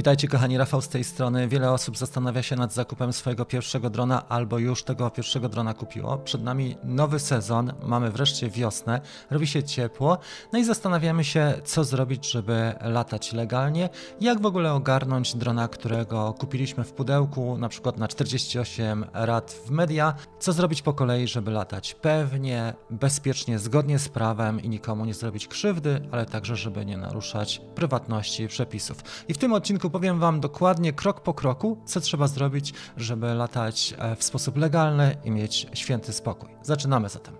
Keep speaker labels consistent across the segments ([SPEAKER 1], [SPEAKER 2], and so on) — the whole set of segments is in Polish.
[SPEAKER 1] Witajcie kochani, Rafał z tej strony. Wiele osób zastanawia się nad zakupem swojego pierwszego drona albo już tego pierwszego drona kupiło. Przed nami nowy sezon, mamy wreszcie wiosnę, robi się ciepło, no i zastanawiamy się co zrobić, żeby latać legalnie, jak w ogóle ogarnąć drona, którego kupiliśmy w pudełku, na przykład na 48 rad w media, co zrobić po kolei, żeby latać pewnie, bezpiecznie, zgodnie z prawem i nikomu nie zrobić krzywdy, ale także żeby nie naruszać prywatności przepisów. I w tym odcinku powiem Wam dokładnie krok po kroku, co trzeba zrobić, żeby latać e, w sposób legalny i mieć święty spokój. Zaczynamy zatem.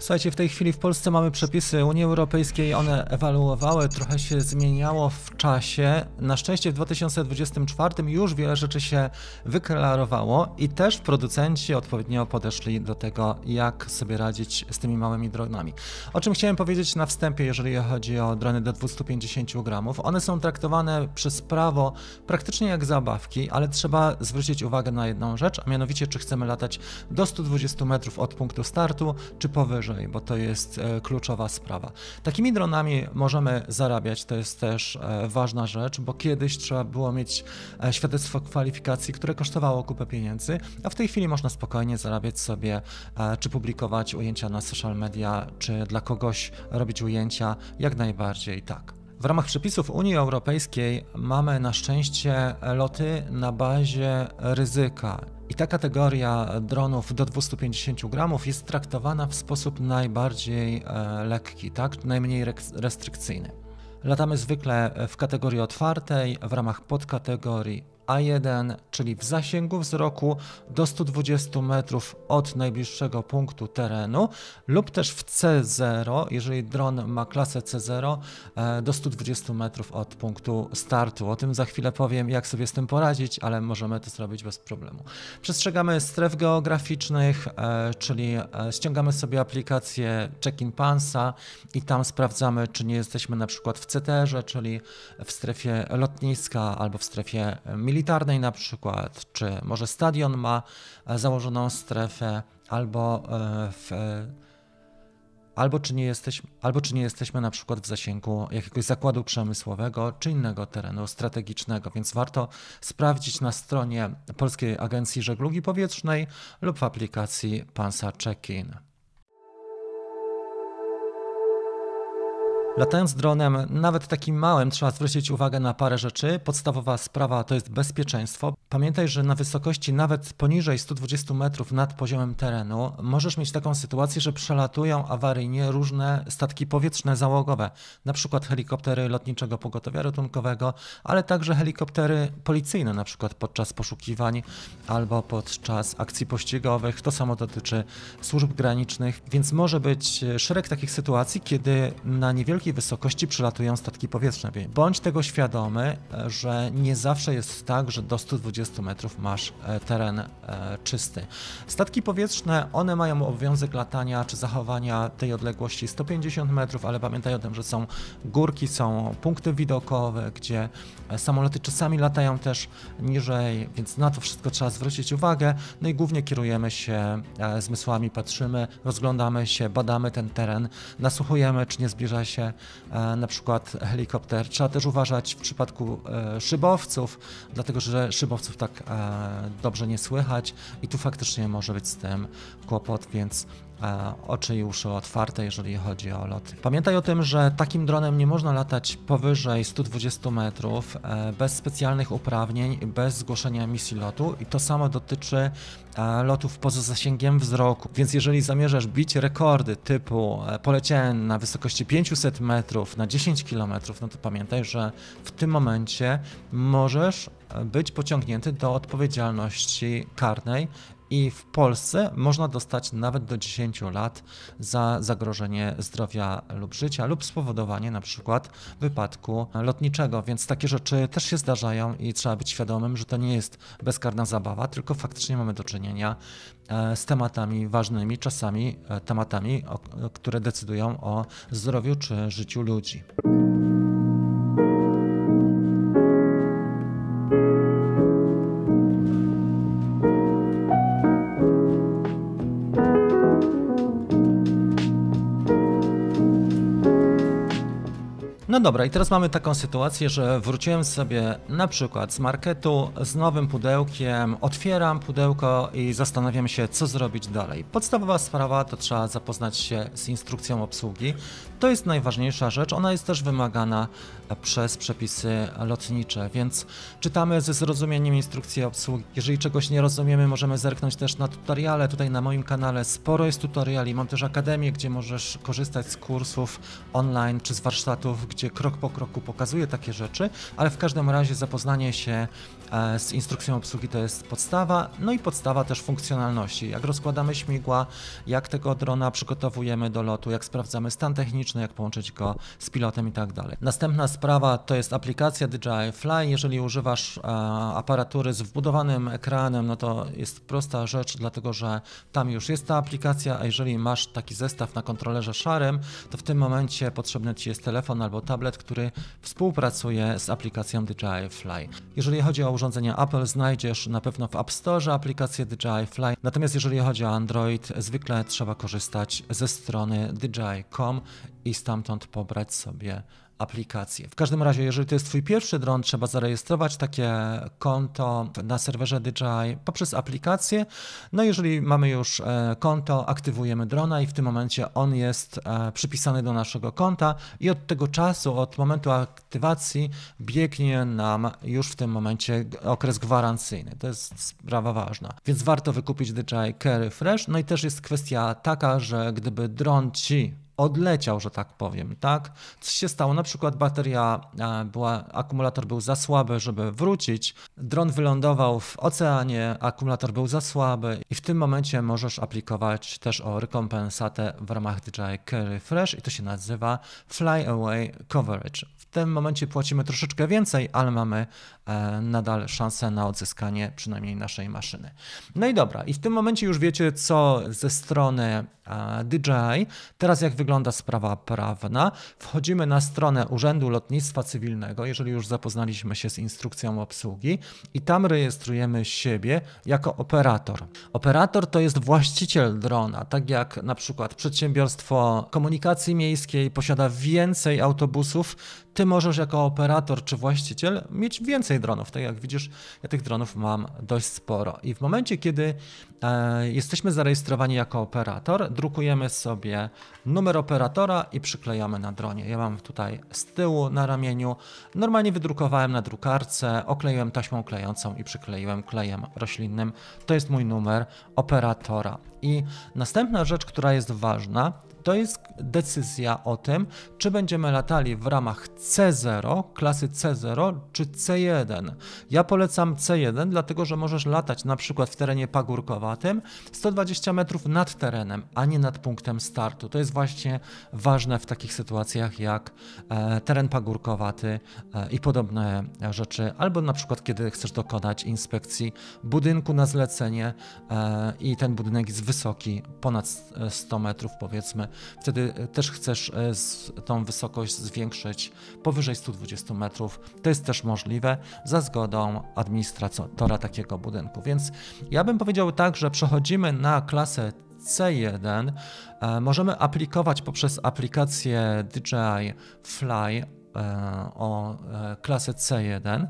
[SPEAKER 1] Słuchajcie, w tej chwili w Polsce mamy przepisy Unii Europejskiej, one ewaluowały, trochę się zmieniało w czasie. Na szczęście w 2024 już wiele rzeczy się wyklarowało i też producenci odpowiednio podeszli do tego, jak sobie radzić z tymi małymi dronami. O czym chciałem powiedzieć na wstępie, jeżeli chodzi o drony do 250 gramów. One są traktowane przez prawo praktycznie jak zabawki, ale trzeba zwrócić uwagę na jedną rzecz, a mianowicie czy chcemy latać do 120 metrów od punktu startu, czy powyżej bo to jest e, kluczowa sprawa. Takimi dronami możemy zarabiać, to jest też e, ważna rzecz, bo kiedyś trzeba było mieć e, świadectwo kwalifikacji, które kosztowało kupę pieniędzy, a w tej chwili można spokojnie zarabiać sobie, czy publikować ujęcia na social media, czy dla kogoś robić ujęcia, jak najbardziej tak. W ramach przepisów Unii Europejskiej mamy na szczęście loty na bazie ryzyka, i ta kategoria dronów do 250 gramów jest traktowana w sposób najbardziej e, lekki, tak? najmniej restrykcyjny. Latamy zwykle w kategorii otwartej, w ramach podkategorii a1, czyli w zasięgu wzroku do 120 metrów od najbliższego punktu terenu, lub też w C0, jeżeli dron ma klasę C0, e, do 120 metrów od punktu startu. O tym za chwilę powiem, jak sobie z tym poradzić, ale możemy to zrobić bez problemu. Przestrzegamy stref geograficznych, e, czyli e, ściągamy sobie aplikację Check-in Pansa i tam sprawdzamy, czy nie jesteśmy na przykład w CTR-ze, czyli w strefie lotniska albo w strefie militarnej militarnej na przykład, czy może stadion ma e, założoną strefę, albo e, w e, albo czy, nie jesteśmy, albo czy nie jesteśmy na przykład w zasięgu jakiegoś zakładu przemysłowego czy innego terenu strategicznego, więc warto sprawdzić na stronie Polskiej Agencji Żeglugi Powietrznej lub w aplikacji Pansa Check-in. Latając dronem, nawet takim małym, trzeba zwrócić uwagę na parę rzeczy. Podstawowa sprawa to jest bezpieczeństwo. Pamiętaj, że na wysokości nawet poniżej 120 metrów nad poziomem terenu możesz mieć taką sytuację, że przelatują awaryjnie różne statki powietrzne załogowe, na przykład helikoptery lotniczego pogotowia ratunkowego, ale także helikoptery policyjne, na przykład podczas poszukiwań albo podczas akcji pościgowych. To samo dotyczy służb granicznych, więc może być szereg takich sytuacji, kiedy na niewielkiej wysokości przelatują statki powietrzne. Bądź tego świadomy, że nie zawsze jest tak, że do 120 40 metrów masz e, teren e, czysty. Statki powietrzne, one mają obowiązek latania czy zachowania tej odległości 150 metrów, ale pamiętaj o tym, że są górki, są punkty widokowe, gdzie e, samoloty czasami latają też niżej, więc na to wszystko trzeba zwrócić uwagę. No i głównie kierujemy się zmysłami, patrzymy, rozglądamy się, badamy ten teren, nasłuchujemy, czy nie zbliża się na przykład helikopter. Trzeba też uważać w przypadku szybowców, dlatego że szybowcy tak e, dobrze nie słychać i tu faktycznie może być z tym kłopot, więc E, oczy i uszy otwarte, jeżeli chodzi o lot. Pamiętaj o tym, że takim dronem nie można latać powyżej 120 metrów e, bez specjalnych uprawnień, bez zgłoszenia misji lotu i to samo dotyczy e, lotów poza zasięgiem wzroku. Więc jeżeli zamierzasz bić rekordy typu poleciałem na wysokości 500 metrów na 10 km, no to pamiętaj, że w tym momencie możesz być pociągnięty do odpowiedzialności karnej i w Polsce można dostać nawet do 10 lat za zagrożenie zdrowia lub życia lub spowodowanie na przykład wypadku lotniczego, więc takie rzeczy też się zdarzają i trzeba być świadomym, że to nie jest bezkarna zabawa, tylko faktycznie mamy do czynienia e, z tematami ważnymi, czasami e, tematami, które decydują o zdrowiu czy życiu ludzi. dobra, i teraz mamy taką sytuację, że wróciłem sobie na przykład z marketu z nowym pudełkiem, otwieram pudełko i zastanawiam się, co zrobić dalej. Podstawowa sprawa to trzeba zapoznać się z instrukcją obsługi. To jest najważniejsza rzecz, ona jest też wymagana przez przepisy lotnicze, więc czytamy ze zrozumieniem instrukcji obsługi. Jeżeli czegoś nie rozumiemy, możemy zerknąć też na tutoriale. Tutaj na moim kanale sporo jest tutoriali, mam też akademię, gdzie możesz korzystać z kursów online czy z warsztatów, gdzie krok po kroku pokazuje takie rzeczy, ale w każdym razie zapoznanie się e, z instrukcją obsługi to jest podstawa, no i podstawa też funkcjonalności. Jak rozkładamy śmigła, jak tego drona przygotowujemy do lotu, jak sprawdzamy stan techniczny, jak połączyć go z pilotem i tak dalej. Następna sprawa to jest aplikacja DJI Fly. Jeżeli używasz e, aparatury z wbudowanym ekranem, no to jest prosta rzecz, dlatego że tam już jest ta aplikacja, a jeżeli masz taki zestaw na kontrolerze szarym, to w tym momencie potrzebny Ci jest telefon albo tablet, tablet, który współpracuje z aplikacją DJI Fly. Jeżeli chodzi o urządzenia Apple, znajdziesz na pewno w App Store aplikację DJI Fly, natomiast jeżeli chodzi o Android, zwykle trzeba korzystać ze strony DJI.com i stamtąd pobrać sobie aplikację. W każdym razie, jeżeli to jest Twój pierwszy dron, trzeba zarejestrować takie konto na serwerze DJI poprzez aplikację. No jeżeli mamy już e, konto, aktywujemy drona i w tym momencie on jest e, przypisany do naszego konta i od tego czasu, od momentu aktywacji biegnie nam już w tym momencie okres gwarancyjny. To jest sprawa ważna. Więc warto wykupić DJI Carry Fresh. No i też jest kwestia taka, że gdyby dron Ci odleciał, że tak powiem, tak? Co się stało? Na przykład bateria e, była, akumulator był za słaby, żeby wrócić, dron wylądował w oceanie, akumulator był za słaby i w tym momencie możesz aplikować też o rekompensatę w ramach DJI Carry Fresh i to się nazywa Flyaway Coverage. W tym momencie płacimy troszeczkę więcej, ale mamy e, nadal szansę na odzyskanie przynajmniej naszej maszyny. No i dobra, i w tym momencie już wiecie, co ze strony e, DJI. Teraz jak wygląda wygląda sprawa prawna. Wchodzimy na stronę Urzędu Lotnictwa Cywilnego, jeżeli już zapoznaliśmy się z instrukcją obsługi, i tam rejestrujemy siebie jako operator. Operator to jest właściciel drona, tak jak na przykład przedsiębiorstwo komunikacji miejskiej posiada więcej autobusów, ty możesz jako operator czy właściciel mieć więcej dronów. Tak jak widzisz, ja tych dronów mam dość sporo. I w momencie, kiedy e, jesteśmy zarejestrowani jako operator, drukujemy sobie numer operatora i przyklejamy na dronie. Ja mam tutaj z tyłu na ramieniu. Normalnie wydrukowałem na drukarce, okleiłem taśmą klejącą i przykleiłem klejem roślinnym. To jest mój numer operatora. I następna rzecz, która jest ważna, to jest decyzja o tym, czy będziemy latali w ramach C0, klasy C0 czy C1. Ja polecam C1, dlatego że możesz latać na przykład w terenie pagórkowatym 120 metrów nad terenem, a nie nad punktem startu. To jest właśnie ważne w takich sytuacjach jak e, teren pagórkowaty e, i podobne rzeczy, albo na przykład kiedy chcesz dokonać inspekcji budynku na zlecenie e, i ten budynek jest wysoki, ponad 100 metrów powiedzmy, Wtedy e, też chcesz e, tą wysokość zwiększyć powyżej 120 metrów. To jest też możliwe za zgodą administratora takiego budynku. Więc ja bym powiedział tak, że przechodzimy na klasę C1. E, możemy aplikować poprzez aplikację DJI Fly o klasę C1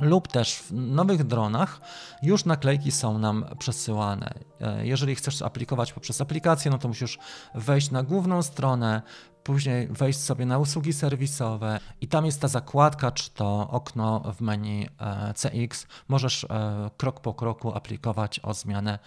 [SPEAKER 1] lub też w nowych dronach już naklejki są nam przesyłane. E, jeżeli chcesz aplikować poprzez aplikację, no to musisz wejść na główną stronę, później wejść sobie na usługi serwisowe i tam jest ta zakładka, czy to okno w menu e, CX. Możesz e, krok po kroku aplikować o zmianę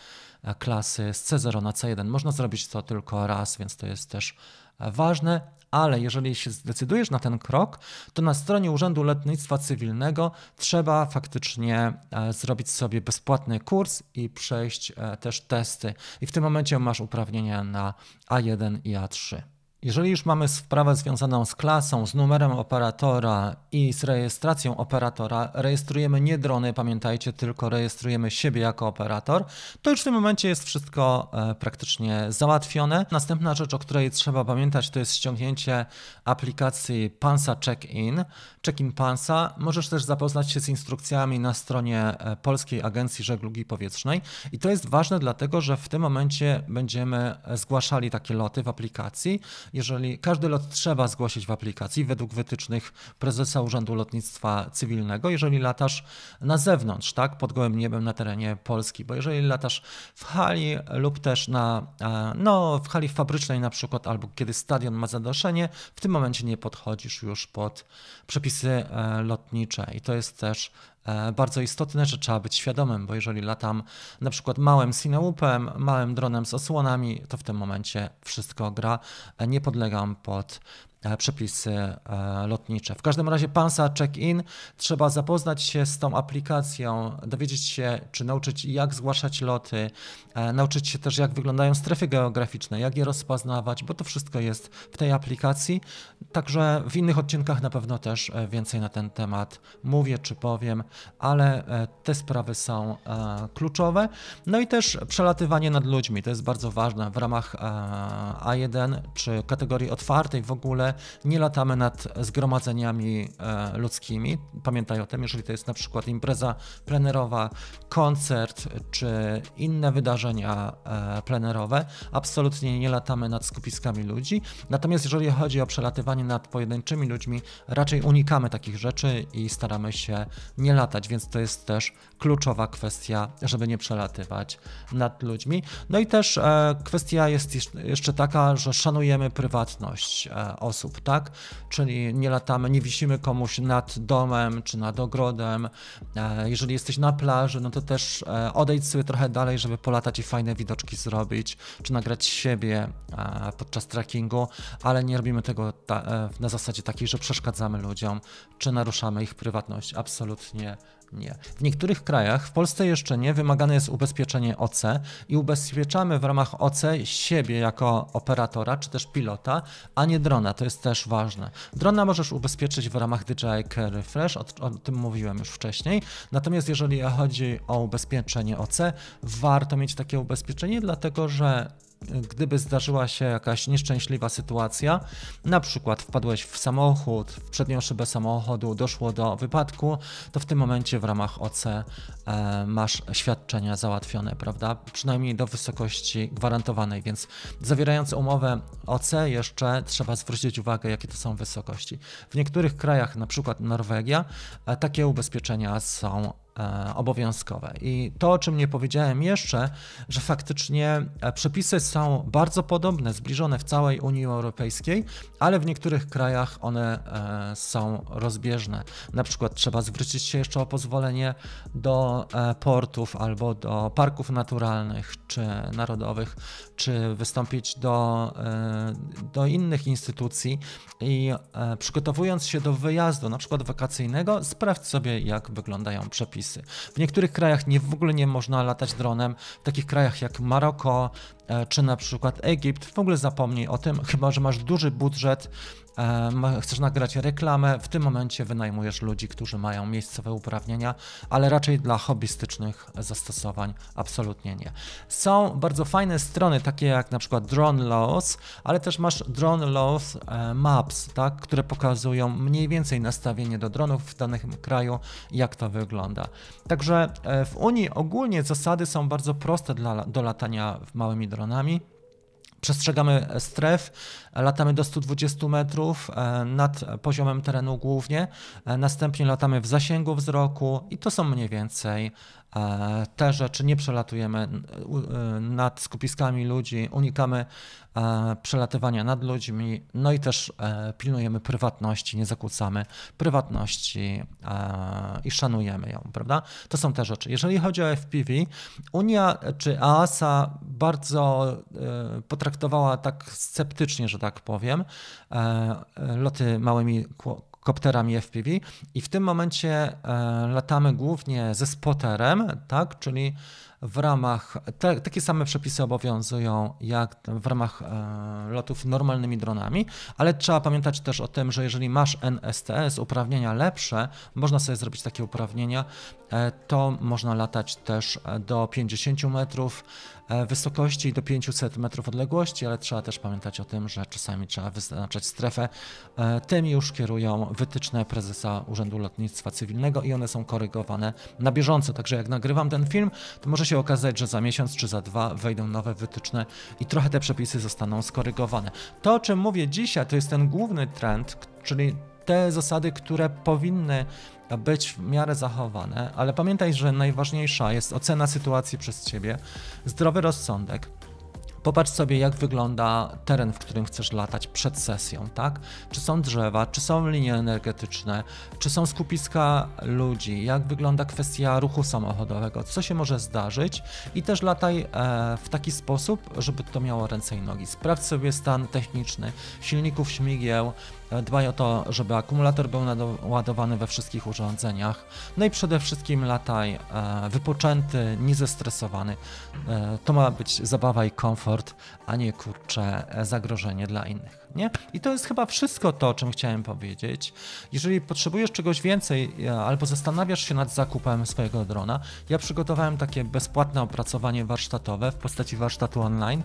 [SPEAKER 1] e, klasy z C0 na C1. Można zrobić to tylko raz, więc to jest też ważne, ale jeżeli się zdecydujesz na ten krok, to na stronie Urzędu Lotnictwa Cywilnego trzeba faktycznie zrobić sobie bezpłatny kurs i przejść też testy. I w tym momencie masz uprawnienia na A1 i A3. Jeżeli już mamy sprawę związaną z klasą, z numerem operatora i z rejestracją operatora, rejestrujemy nie drony, pamiętajcie, tylko rejestrujemy siebie jako operator, to już w tym momencie jest wszystko e, praktycznie załatwione. Następna rzecz, o której trzeba pamiętać, to jest ściągnięcie aplikacji Pansa Check-in, Check-in Pansa. Możesz też zapoznać się z instrukcjami na stronie e, Polskiej Agencji Żeglugi Powietrznej i to jest ważne dlatego, że w tym momencie będziemy e, zgłaszali takie loty w aplikacji jeżeli każdy lot trzeba zgłosić w aplikacji według wytycznych prezesa Urzędu Lotnictwa Cywilnego, jeżeli latasz na zewnątrz, tak, pod gołym niebem na terenie Polski, bo jeżeli latasz w hali lub też na, e, no, w hali fabrycznej na przykład, albo kiedy stadion ma zadoszenie, w tym momencie nie podchodzisz już pod przepisy e, lotnicze i to jest też E, bardzo istotne, że trzeba być świadomym, bo jeżeli latam na przykład małym sinełupem, małym dronem z osłonami, to w tym momencie wszystko gra, e, nie podlegam pod E, przepisy e, lotnicze. W każdym razie Pansa Check-in trzeba zapoznać się z tą aplikacją, dowiedzieć się, czy nauczyć jak zgłaszać loty, e, nauczyć się też jak wyglądają strefy geograficzne, jak je rozpoznawać, bo to wszystko jest w tej aplikacji. Także w innych odcinkach na pewno też więcej na ten temat mówię czy powiem, ale te sprawy są kluczowe. No i też przelatywanie nad ludźmi, to jest bardzo ważne w ramach A1 czy kategorii otwartej w ogóle nie latamy nad zgromadzeniami e, ludzkimi. Pamiętaj o tym, jeżeli to jest na przykład impreza plenerowa, koncert czy inne wydarzenia e, plenerowe, absolutnie nie latamy nad skupiskami ludzi. Natomiast jeżeli chodzi o przelatywanie nad pojedynczymi ludźmi, raczej unikamy takich rzeczy i staramy się nie latać, więc to jest też kluczowa kwestia, żeby nie przelatywać nad ludźmi. No i też e, kwestia jest jeszcze taka, że szanujemy prywatność osób tak? Czyli nie latamy, nie wisimy komuś nad domem czy nad ogrodem. E, jeżeli jesteś na plaży, no to też e, odejdź sobie trochę dalej, żeby polatać i fajne widoczki zrobić, czy nagrać siebie e, podczas trekkingu, ale nie robimy tego na zasadzie takiej, że przeszkadzamy ludziom, czy naruszamy ich prywatność. Absolutnie nie. W niektórych krajach, w Polsce jeszcze nie, wymagane jest ubezpieczenie OC i ubezpieczamy w ramach OC siebie jako operatora czy też pilota, a nie drona. To jest też ważne. Drona możesz ubezpieczyć w ramach DJI Care Fresh, o, o tym mówiłem już wcześniej. Natomiast jeżeli chodzi o ubezpieczenie OC, warto mieć takie ubezpieczenie, dlatego że gdyby zdarzyła się jakaś nieszczęśliwa sytuacja, na przykład wpadłeś w samochód, w przednią szybę samochodu, doszło do wypadku, to w tym momencie w ramach OC e, masz świadczenia załatwione, prawda? Przynajmniej do wysokości gwarantowanej, więc zawierając umowę OC jeszcze trzeba zwrócić uwagę, jakie to są wysokości. W niektórych krajach, na przykład Norwegia, e, takie ubezpieczenia są E, obowiązkowe. I to, o czym nie powiedziałem jeszcze, że faktycznie e, przepisy są bardzo podobne, zbliżone w całej Unii Europejskiej, ale w niektórych krajach one e, są rozbieżne. Na przykład trzeba zwrócić się jeszcze o pozwolenie do portów albo do parków naturalnych czy narodowych, czy wystąpić do, do innych instytucji i przygotowując się do wyjazdu, na przykład wakacyjnego, sprawdź sobie, jak wyglądają przepisy przepisy. W niektórych krajach nie, w ogóle nie można latać dronem, w takich krajach jak Maroko, E, czy na przykład Egipt, w ogóle zapomnij o tym, chyba że masz duży budżet, e, chcesz nagrać reklamę, w tym momencie wynajmujesz ludzi, którzy mają miejscowe uprawnienia, ale raczej dla hobbystycznych zastosowań absolutnie nie. Są bardzo fajne strony, takie jak na przykład Drone Laws, ale też masz Drone Laws e, Maps, tak, które pokazują mniej więcej nastawienie do dronów w danym kraju, jak to wygląda. Także w Unii ogólnie zasady są bardzo proste dla, do latania w małymi dronami dronami. Przestrzegamy stref, latamy do 120 metrów e, nad poziomem terenu głównie, e, następnie latamy w zasięgu wzroku i to są mniej więcej te rzeczy, nie przelatujemy e, nad skupiskami ludzi, unikamy e, przelatywania nad ludźmi, no i też e, pilnujemy prywatności, nie zakłócamy prywatności i szanujemy ją, prawda? To są te rzeczy. Jeżeli chodzi o FPV, Unia czy EASA bardzo potraktowała tak sceptycznie, że tak powiem, loty małymi kopterami FPV i w tym momencie e, latamy głównie ze spoterem, tak, czyli w ramach, te, takie same przepisy obowiązują jak w ramach e, lotów normalnymi dronami, ale trzeba pamiętać też o tym, że jeżeli masz NSTS, uprawnienia lepsze, można sobie zrobić takie uprawnienia, e, to można latać też e, do 50 metrów e, wysokości i do 500 metrów odległości, ale trzeba też pamiętać o tym, że czasami trzeba wyznaczać strefę. E, tym już kierują wytyczne prezesa Urzędu Lotnictwa Cywilnego i one są korygowane na bieżąco, także jak nagrywam ten film, to może się okazać, że za miesiąc czy za dwa wejdą nowe wytyczne i trochę te przepisy zostaną skorygowane. To, o czym mówię dzisiaj, to jest ten główny trend, czyli te zasady, które powinny być w miarę zachowane, ale pamiętaj, że najważniejsza jest ocena sytuacji przez ciebie, zdrowy rozsądek, Popatrz sobie, jak wygląda teren, w którym chcesz latać przed sesją, tak? Czy są drzewa, czy są linie energetyczne, czy są skupiska ludzi, jak wygląda kwestia ruchu samochodowego, co się może zdarzyć i też lataj e, w taki sposób, żeby to miało ręce i nogi. Sprawdź sobie stan techniczny silników, śmigieł, Dbaj o to, żeby akumulator był ładowany we wszystkich urządzeniach. No i przede wszystkim lataj e, wypoczęty, niezestresowany. E, to ma być zabawa i komfort, a nie kurcze zagrożenie dla innych. Nie? I to jest chyba wszystko to, o czym chciałem powiedzieć. Jeżeli potrzebujesz czegoś więcej e, albo zastanawiasz się nad zakupem swojego drona, ja przygotowałem takie bezpłatne opracowanie warsztatowe w postaci warsztatu online.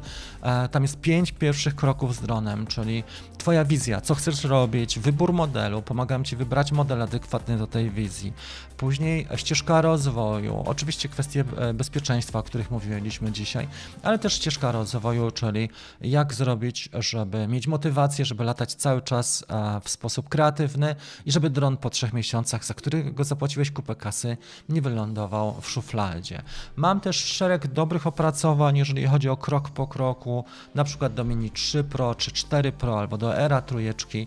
[SPEAKER 1] Tam jest pięć pierwszych kroków z dronem, czyli Twoja wizja, co chcesz zrobić, wybór modelu, pomagam Ci wybrać model adekwatny do tej wizji, później ścieżka rozwoju, oczywiście kwestie e, bezpieczeństwa, o których mówiliśmy dzisiaj, ale też ścieżka rozwoju, czyli jak zrobić, żeby mieć motywację, żeby latać cały czas e, w sposób kreatywny i żeby dron po trzech miesiącach, za którego zapłaciłeś kupę kasy, nie wylądował w szufladzie. Mam też szereg dobrych opracowań, jeżeli chodzi o krok po kroku, na przykład do Mini 3 Pro czy 4 Pro albo do Era trójeczki,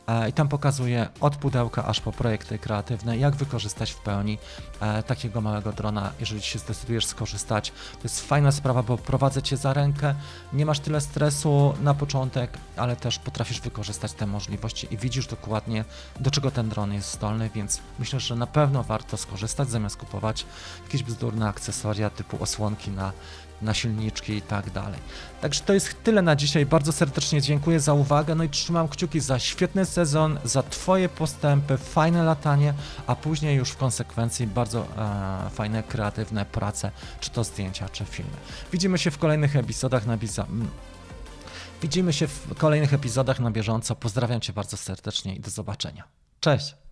[SPEAKER 1] E, i tam pokazuje od pudełka aż po projekty kreatywne, jak wykorzystać w pełni e, takiego małego drona, jeżeli się zdecydujesz skorzystać. To jest fajna sprawa, bo prowadzę cię za rękę, nie masz tyle stresu na początek, ale też potrafisz wykorzystać te możliwości i widzisz dokładnie, do czego ten dron jest zdolny, więc myślę, że na pewno warto skorzystać zamiast kupować jakieś bzdurne akcesoria typu osłonki na na silniczki i tak dalej. Także to jest tyle na dzisiaj. Bardzo serdecznie dziękuję za uwagę. No i trzymam kciuki za świetne sezon, za Twoje postępy, fajne latanie, a później już w konsekwencji bardzo e, fajne, kreatywne prace, czy to zdjęcia, czy filmy. Widzimy się w kolejnych epizodach na Biza. Widzimy się w kolejnych epizodach na bieżąco. Pozdrawiam Cię bardzo serdecznie i do zobaczenia. Cześć!